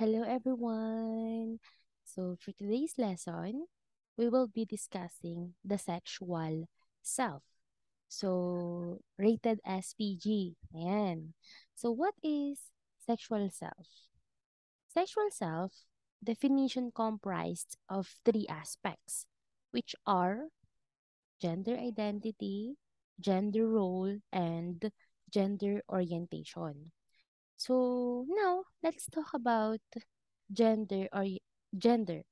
Hello, everyone. So, for today's lesson, we will be discussing the sexual self. So, rated as PG. Ayan. So, what is sexual self? Sexual self definition comprised of three aspects, which are gender identity, gender role, and gender orientation. So now let's talk about gender or gender.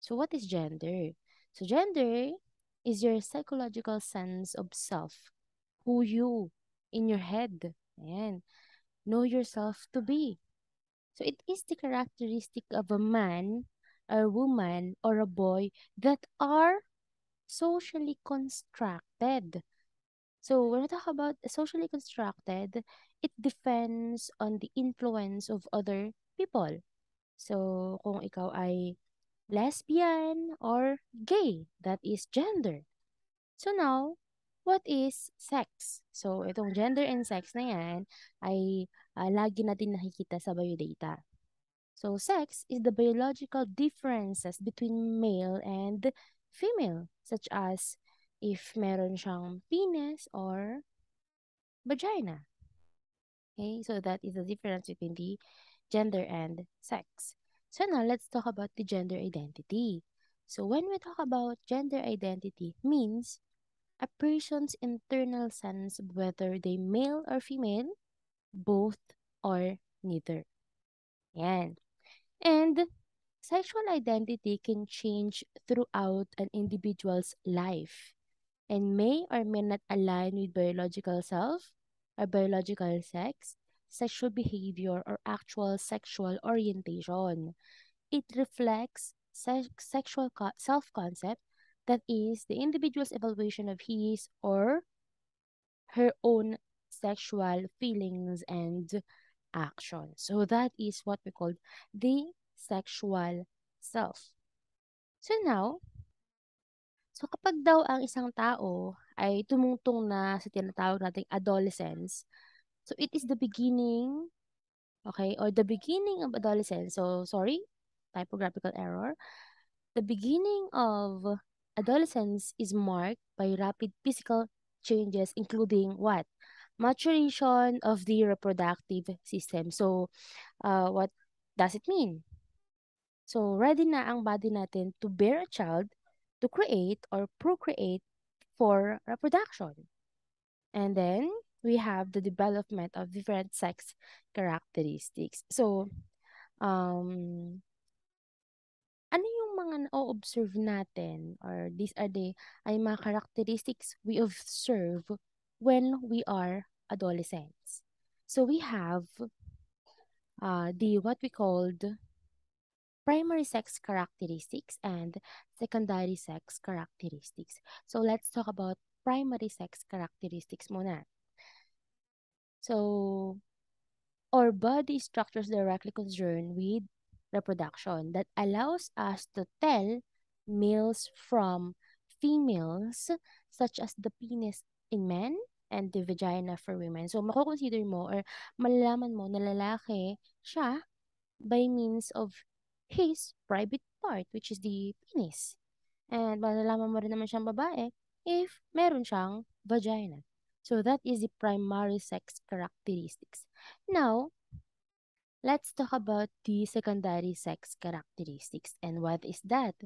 So what is gender? So gender is your psychological sense of self, who you in your head and know yourself to be. So it is the characteristic of a man, a woman, or a boy that are socially constructed So when we talk about socially constructed, it depends on the influence of other people. So kung ikaw ay lesbian or gay, that is gender. So now, what is sex? So itong gender and sex na yan ay uh, lagi natin nakikita sa biodata. So sex is the biological differences between male and female such as if meron siyang penis or vagina. Okay, so that is the difference between the gender and sex. So now let's talk about the gender identity. So when we talk about gender identity, means a person's internal sense of whether they male or female, both or neither. And And sexual identity can change throughout an individual's life and may or may not align with biological self or biological sex, sexual behavior, or actual sexual orientation. It reflects se- sexual co- self concept, that is, the individual's evaluation of his or her own sexual feelings and action. So that is what we call the sexual self. So now, So kapag daw ang isang tao ay tumungtong na sa tinatawag nating adolescence, so it is the beginning, okay, or the beginning of adolescence. So sorry, typographical error. The beginning of adolescence is marked by rapid physical changes including what? Maturation of the reproductive system. So uh, what does it mean? So ready na ang body natin to bear a child to create or procreate for reproduction. And then we have the development of different sex characteristics. So, um, ano yung mga na-observe natin or these are the ay mga characteristics we observe when we are adolescents. So we have uh, the what we called primary sex characteristics and secondary sex characteristics. So let's talk about primary sex characteristics muna. So, our body structures directly concerned with reproduction that allows us to tell males from females such as the penis in men and the vagina for women. So, makukonsider mo or malalaman mo na lalaki siya by means of his private part, which is the penis. And malalaman mo rin naman siyang babae if meron siyang vagina. So that is the primary sex characteristics. Now, let's talk about the secondary sex characteristics. And what is that?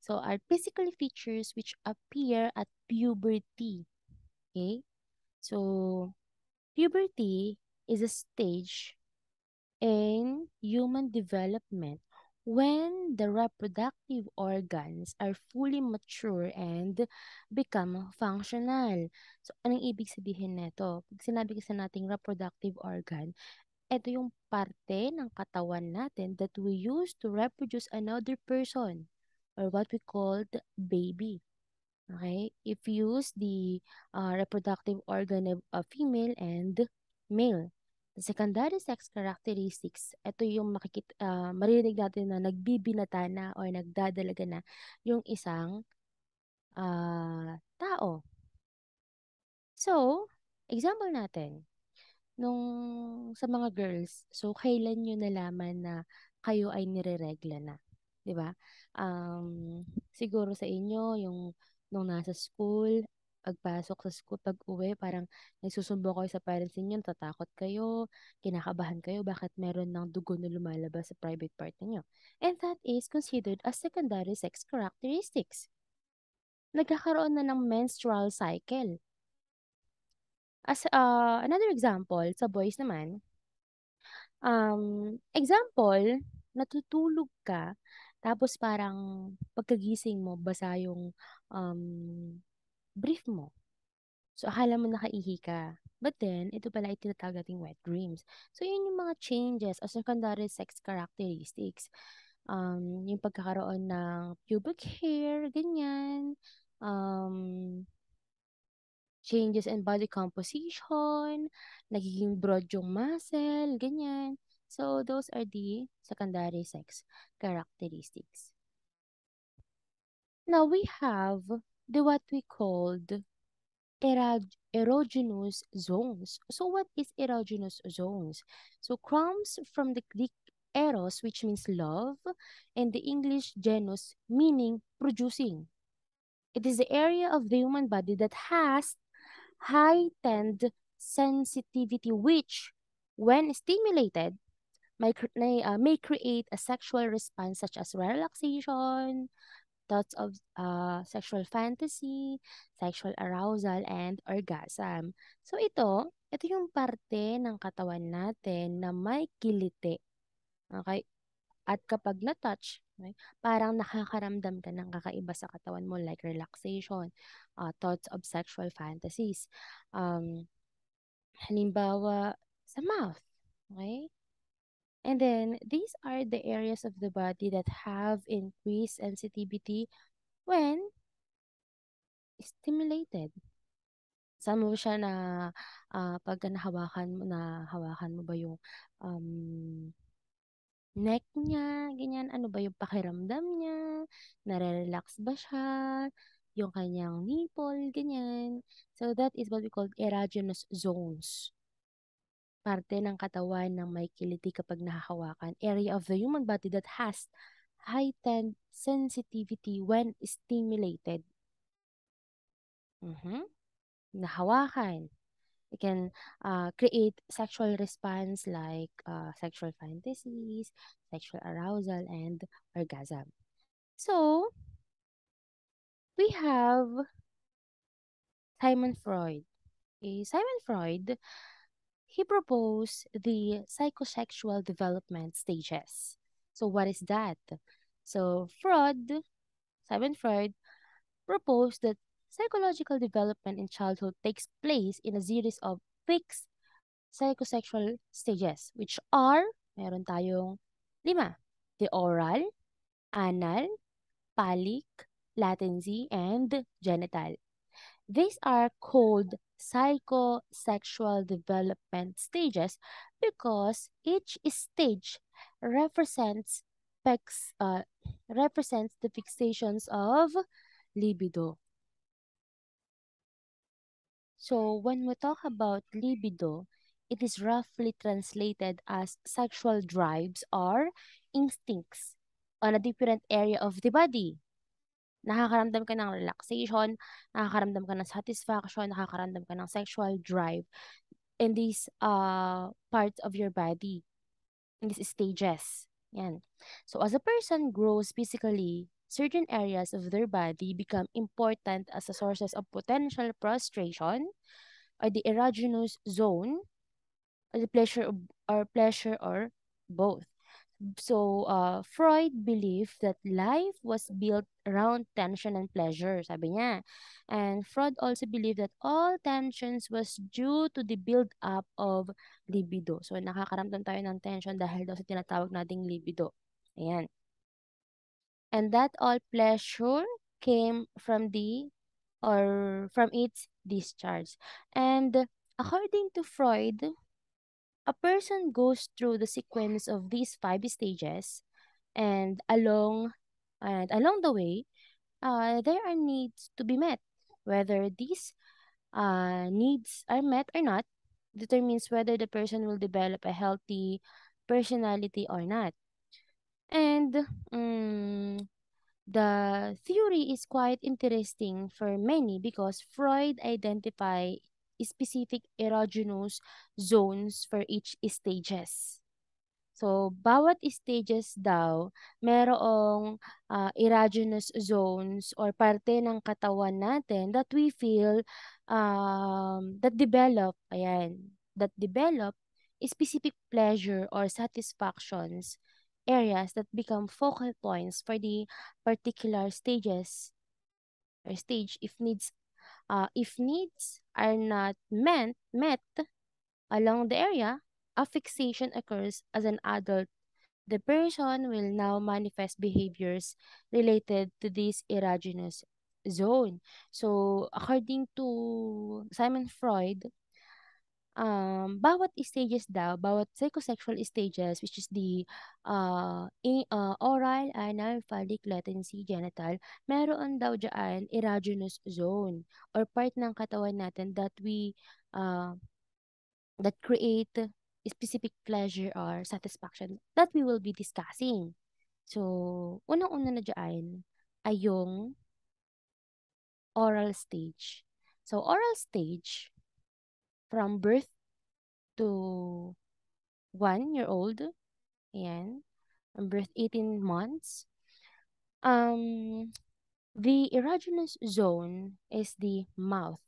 So are physical features which appear at puberty. Okay? So, puberty is a stage in human development when the reproductive organs are fully mature and become functional. So, anong ibig sabihin nito? Pag sinabi kasi nating reproductive organ, ito yung parte ng katawan natin that we use to reproduce another person or what we called baby. Okay? If you use the uh, reproductive organ of a female and male secondary sex characteristics, ito yung makikita, uh, maririnig natin na nagbibinata na or nagdadalaga na yung isang uh, tao. So, example natin, nung sa mga girls, so kailan nyo nalaman na kayo ay nireregla na? 'di ba? Um, siguro sa inyo yung nung nasa school pagpasok sa school, pag uwi, parang nagsusumbong kayo sa parents ninyo, tatakot kayo, kinakabahan kayo, bakit meron ng dugo na lumalabas sa private part ninyo. And that is considered as secondary sex characteristics. Nagkakaroon na ng menstrual cycle. As uh, another example, sa boys naman, um, example, natutulog ka, tapos parang pagkagising mo, basa yung um, brief mo. So, akala mo nakaihi ka. But then, ito pala ay tinatawag nating wet dreams. So, yun yung mga changes or secondary sex characteristics. Um, yung pagkakaroon ng pubic hair, ganyan. Um, changes in body composition, nagiging broad yung muscle, ganyan. So, those are the secondary sex characteristics. Now, we have the what we called erog erogenous zones. So what is erogenous zones? So crumbs from the Greek eros, which means love, and the English genus, meaning producing. It is the area of the human body that has heightened sensitivity, which, when stimulated, may, uh, may create a sexual response such as relaxation, thoughts of uh, sexual fantasy, sexual arousal, and orgasm. So ito, ito yung parte ng katawan natin na may kilite. Okay? At kapag na-touch, okay, parang nakakaramdam ka ng kakaiba sa katawan mo like relaxation, uh, thoughts of sexual fantasies. Um, halimbawa, sa mouth. Okay? And then these are the areas of the body that have increased sensitivity when stimulated. Saan mo siya na uh, pag nahawakan mo, na hawakan mo ba yung um, neck niya, ganyan, ano ba yung pakiramdam niya, nare-relax ba siya, yung kanyang nipple, ganyan. So that is what we call erogenous zones parte ng katawan ng may kiliti kapag nahahawakan, area of the human body that has heightened sensitivity when stimulated. Mm-hmm. Nahawakan. It can uh, create sexual response like uh, sexual fantasies, sexual arousal, and orgasm. So, we have Simon Freud. Okay, Simon Freud he proposed the psychosexual development stages. So what is that? So Freud, Simon Freud, proposed that psychological development in childhood takes place in a series of fixed psychosexual stages, which are, meron tayong lima, the oral, anal, phallic, latency, and genital. These are called psychosexual development stages because each stage represents uh, represents the fixations of libido. So when we talk about libido, it is roughly translated as sexual drives or instincts on a different area of the body. nakakaramdam ka ng relaxation, nakakaramdam ka ng satisfaction, nakakaramdam ka ng sexual drive in these uh, parts of your body, in these stages. Yan. So as a person grows physically, certain areas of their body become important as a sources of potential prostration or the erogenous zone or the pleasure or pleasure or both. So, uh, Freud believed that life was built around tension and pleasure, sabi niya. And Freud also believed that all tensions was due to the build-up of libido. So, nakakaramdam tayo ng tension dahil daw sa tinatawag nating libido. Ayan. And that all pleasure came from the or from its discharge. And according to Freud, a person goes through the sequence of these five stages and along and along the way uh, there are needs to be met whether these uh, needs are met or not determines whether the person will develop a healthy personality or not and um, the theory is quite interesting for many because freud identified specific erogenous zones for each stages. So, bawat stages daw, merong uh, erogenous zones or parte ng katawan natin that we feel um, that develop, ayan, that develop specific pleasure or satisfactions areas that become focal points for the particular stages or stage if needs Uh, if needs are not met, met along the area, a fixation occurs as an adult. The person will now manifest behaviors related to this erogenous zone. So, according to Simon Freud, um, bawat stages daw, bawat psychosexual stages, which is the uh, in, uh, oral, anal, phallic, latency, genital, meron daw dyan erogenous zone or part ng katawan natin that we uh, that create specific pleasure or satisfaction that we will be discussing. So, unang-una na dyan ay yung oral stage. So, oral stage from birth to one year old. and From birth 18 months. Um, the erogenous zone is the mouth.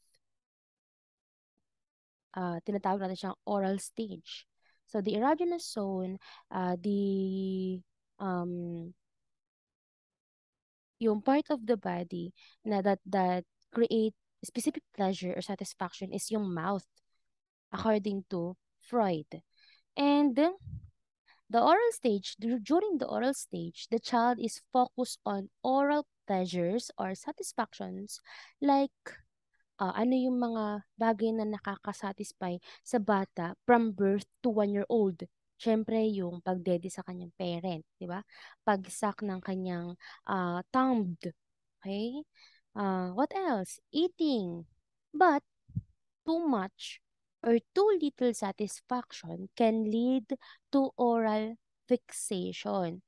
Uh, tinatawag natin siyang oral stage. So the erogenous zone, uh, the um, yung part of the body na that that create specific pleasure or satisfaction is yung mouth. according to Freud. And the oral stage, during the oral stage, the child is focused on oral pleasures or satisfactions like uh, ano yung mga bagay na nakakasatisfy sa bata from birth to one year old. Siyempre, yung pagdede sa kanyang parent, di ba? Pagsak ng kanyang uh, thumb, okay? Uh, what else? Eating. But, too much or too little satisfaction can lead to oral fixation.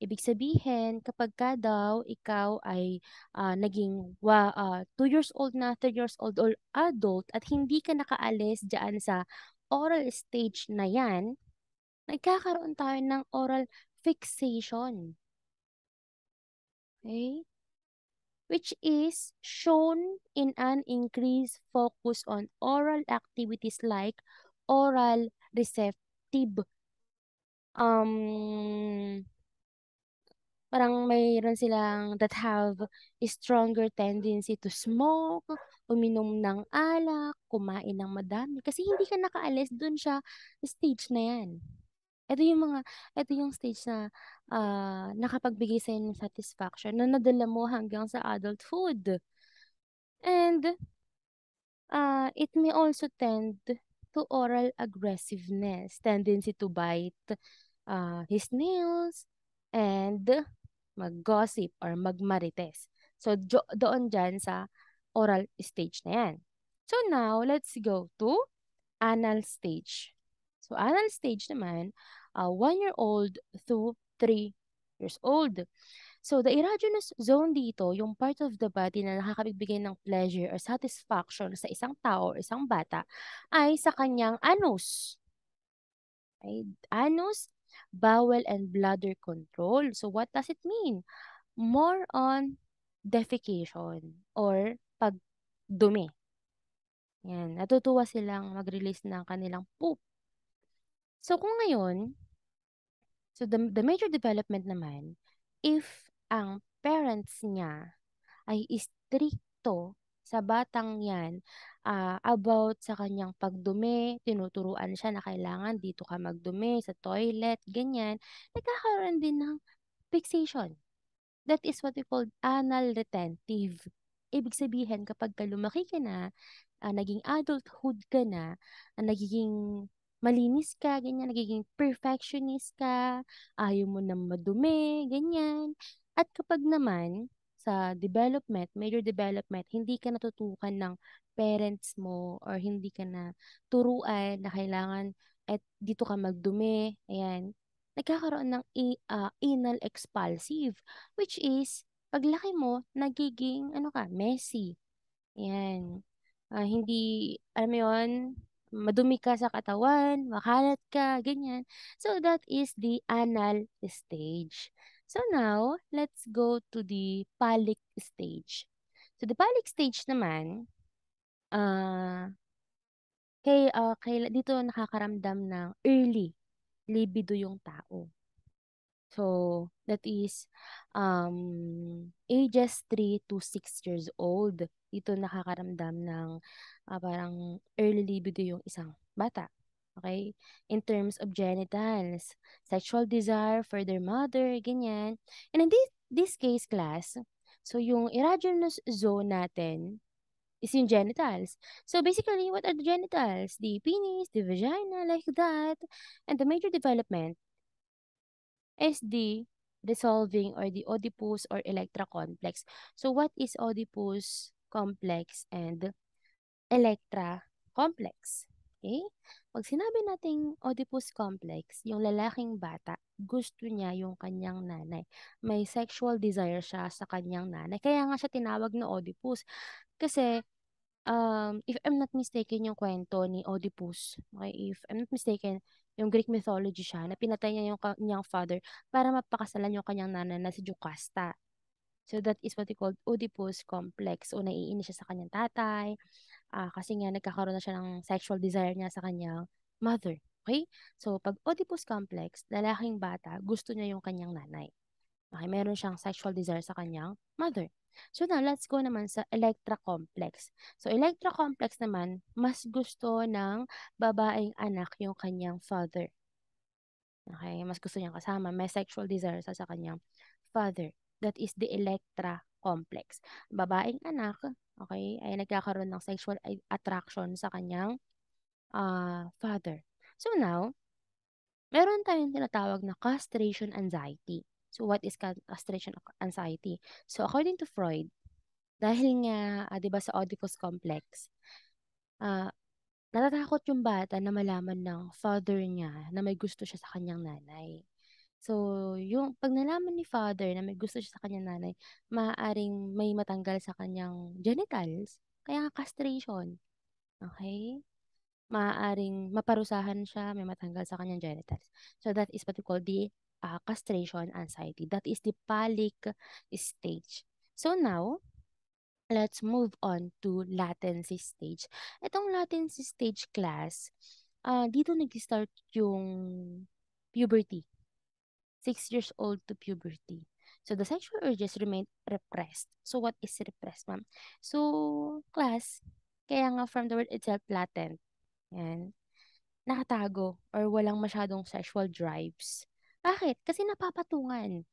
Ibig sabihin, kapag ka daw ikaw ay uh, naging 2 uh, ah, years old na, 3 years old or adult at hindi ka nakaalis dyan sa oral stage na yan, nagkakaroon tayo ng oral fixation. Okay? which is shown in an increased focus on oral activities like oral receptive um parang mayroon silang that have a stronger tendency to smoke, uminom ng alak, kumain ng madami. Kasi hindi ka nakaalis dun siya, stage na yan ito yung mga, ito yung stage na uh, nakapagbigay sa ng satisfaction na nadala mo hanggang sa adulthood. And uh, it may also tend to oral aggressiveness, tendency to bite uh, his nails, and maggossip or magmarites. So, jo- doon dyan sa oral stage na yan. So, now, let's go to anal stage. So, anal stage naman, uh, one-year-old to three years old. So, the erogenous zone dito, yung part of the body na nakakabigbigay ng pleasure or satisfaction sa isang tao o isang bata, ay sa kanyang anus. Right? Anus, bowel, and bladder control. So, what does it mean? More on defecation or pagdumi. Yan. Natutuwa silang mag-release ng kanilang poop. So, kung ngayon, So the, the major development naman, if ang parents niya ay istrikto sa batang yan uh, about sa kanyang pagdumi, tinuturuan siya na kailangan dito ka magdumi, sa toilet, ganyan, nagkakaroon din ng fixation. That is what we call anal retentive. Ibig sabihin, kapag lumaki ka na, uh, naging adulthood ka na, uh, nagiging malinis ka, ganyan, nagiging perfectionist ka, ayaw mo nang madumi, ganyan. At kapag naman, sa development, major development, hindi ka natutukan ng parents mo or hindi ka na turuan na kailangan at dito ka magdumi, ayan, nagkakaroon ng uh, anal expulsive, which is, paglaki mo, nagiging, ano ka, messy. Ayan. Uh, hindi, alam mo yun, madumi ka sa katawan, makalat ka, ganyan. So that is the anal stage. So now, let's go to the phallic stage. So the phallic stage naman, uh, kay, uh, kay, dito nakakaramdam ng early libido yung tao. So, that is um, ages 3 to 6 years old dito nakakaramdam ng uh, parang early libido yung isang bata. Okay? In terms of genitals, sexual desire for their mother, ganyan. And in this, this case class, so yung erogenous zone natin is yung genitals. So basically, what are the genitals? The penis, the vagina, like that. And the major development is the resolving or the Oedipus or Electra complex. So what is Oedipus complex and Electra complex. Okay? Pag sinabi nating Oedipus complex, yung lalaking bata, gusto niya yung kanyang nanay. May sexual desire siya sa kanyang nanay. Kaya nga siya tinawag na Oedipus. Kasi, um, if I'm not mistaken yung kwento ni Oedipus, okay, if I'm not mistaken, yung Greek mythology siya, na pinatay niya yung kanyang father para mapakasalan yung kanyang nanay na si Jocasta. So that is what we call Oedipus complex. O naiinis siya sa kanyang tatay uh, kasi nga nagkakaroon na siya ng sexual desire niya sa kanyang mother. Okay? So pag Oedipus complex, lalaking bata, gusto niya yung kanyang nanay. Okay, meron siyang sexual desire sa kanyang mother. So now, let's go naman sa Electra complex. So, Electra complex naman, mas gusto ng babaeng anak yung kanyang father. Okay, mas gusto niyang kasama. May sexual desire sa, sa kanyang father that is the Electra complex. Babaeng anak, okay, ay nagkakaroon ng sexual attraction sa kanyang uh, father. So now, meron tayong tinatawag na castration anxiety. So what is castration anxiety? So according to Freud, dahil nga, uh, 'di ba sa Oedipus complex, uh, natatakot yung bata na malaman ng father niya na may gusto siya sa kanyang nanay. So, yung pag nalaman ni father na may gusto siya sa kanyang nanay, maaaring may matanggal sa kanyang genitals, kaya castration. Okay? Maaaring maparusahan siya, may matanggal sa kanyang genitals. So, that is what we call the uh, castration anxiety. That is the phallic stage. So, now, let's move on to latency stage. Itong latency stage class, uh, dito nag-start yung puberty 6 years old to puberty. So the sexual urges remain repressed. So what is repressed, ma'am? So class, kaya nga from the word itself latent. Yan. Nakatago or walang masyadong sexual drives. Bakit? Kasi napapatungan.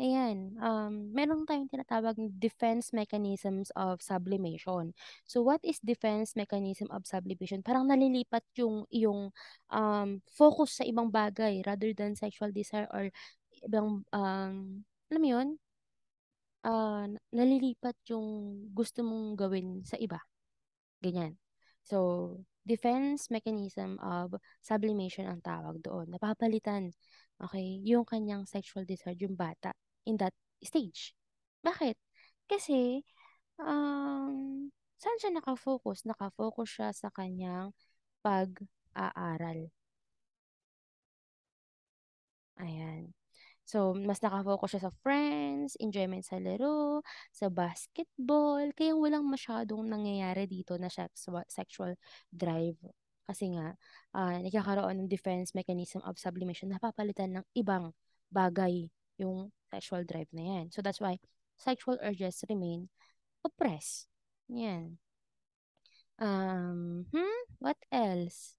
Ayan, um, meron tayong tinatawag defense mechanisms of sublimation. So what is defense mechanism of sublimation? Parang nalilipat yung yung um, focus sa ibang bagay rather than sexual desire or ibang um, alam yun? Uh, nalilipat yung gusto mong gawin sa iba. Ganyan. So, defense mechanism of sublimation ang tawag doon. Napapalitan, okay, yung kanyang sexual desire, yung bata, in that stage. Bakit? Kasi, um, saan siya nakafocus? Nakafocus siya sa kanyang pag-aaral. Ayan. So, mas nakafocus siya sa friends, enjoyment sa laro, sa basketball. Kaya walang masyadong nangyayari dito na sexual drive. Kasi nga, uh, nagkakaroon ng defense mechanism of sublimation na papalitan ng ibang bagay yung sexual drive na yan. So that's why sexual urges remain oppressed. Yan. Um, hmm, what else?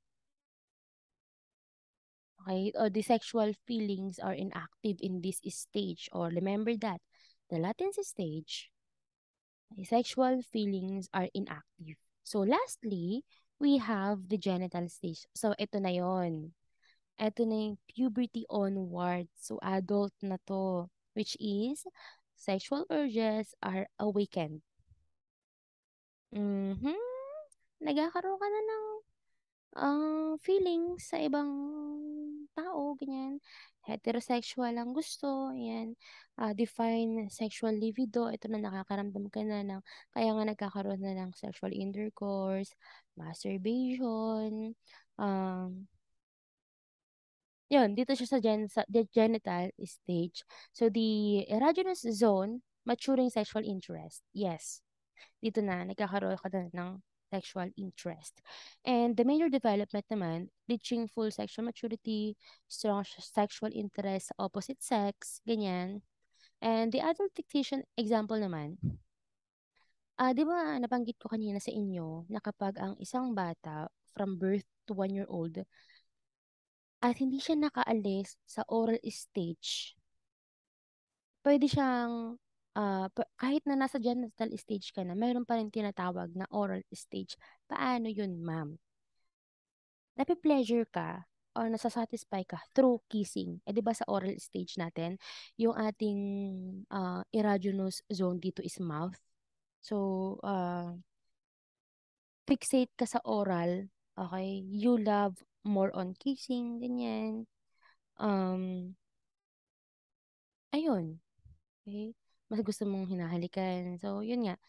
Okay, or oh, the sexual feelings are inactive in this stage. Or oh, remember that, the latency stage, the sexual feelings are inactive. So lastly, we have the genital stage. So ito na yon eto na yung puberty onward. So, adult na to. Which is, sexual urges are awakened. Mm-hmm. Nagkakaroon ka na ng uh, feeling sa ibang tao, ganyan. Heterosexual ang gusto, yan. Uh, ah, define sexual libido. Ito na nakakaramdam ka na ng, kaya nga nagkakaroon na ng sexual intercourse, masturbation, um, yun, dito siya sa gen- sa genital stage. So, the erogenous zone, maturing sexual interest. Yes. Dito na, nagkakaroon ka na ng sexual interest. And the major development naman, reaching full sexual maturity, strong sexual interest sa opposite sex, ganyan. And the adult dictation example naman, ah, di ba napanggit ko kanina sa inyo na kapag ang isang bata from birth to one year old at hindi siya nakaalis sa oral stage, pwede siyang, uh, kahit na nasa genital stage ka na, mayroon pa rin tinatawag na oral stage. Paano yun, ma'am? Napi-pleasure ka or nasa-satisfy ka through kissing. Eh, di ba sa oral stage natin, yung ating uh, erogenous zone dito is mouth. So, uh, fixate ka sa oral, okay? You love more on kissing, ganyan. Um, ayun. Okay? Mas gusto mong hinahalikan. So, yun nga.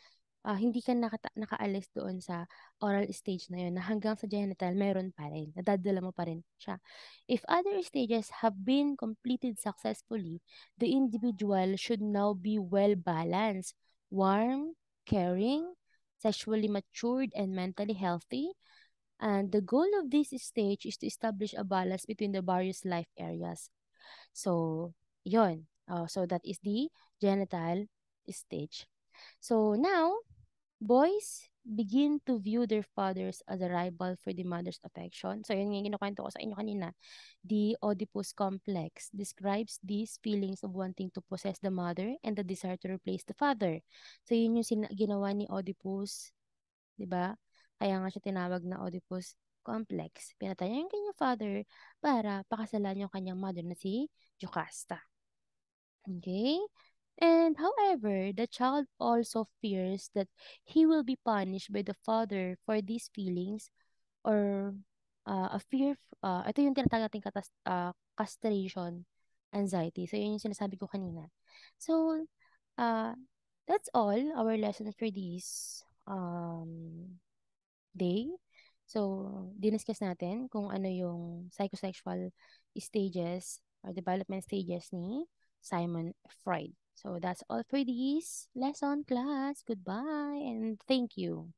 Uh, hindi ka naka- nakaalis doon sa oral stage na yun na hanggang sa genital meron pa rin. Nadadala mo pa rin siya. If other stages have been completed successfully, the individual should now be well-balanced, warm, caring, sexually matured, and mentally healthy And the goal of this stage is to establish a balance between the various life areas. So, yon. Uh, oh, so, that is the genital stage. So, now, boys begin to view their fathers as a rival for the mother's affection. So, yun yung kinukwento ko sa inyo kanina. The Oedipus complex describes these feelings of wanting to possess the mother and the desire to replace the father. So, yun yung ginawa ni Oedipus, di ba? Kaya nga siya tinawag na Oedipus complex. Pinatay niya yung kanyang father para pakasalan yung kanyang mother na si Jocasta. Okay? And however, the child also fears that he will be punished by the father for these feelings or uh, a fear, uh, ito yung tinatawag natin katas- uh, castration anxiety. So, yun yung sinasabi ko kanina. So, uh, that's all our lesson for this um, day. So, diniscuss natin kung ano yung psychosexual stages or development stages ni Simon Freud. So, that's all for this lesson, class. Goodbye and thank you.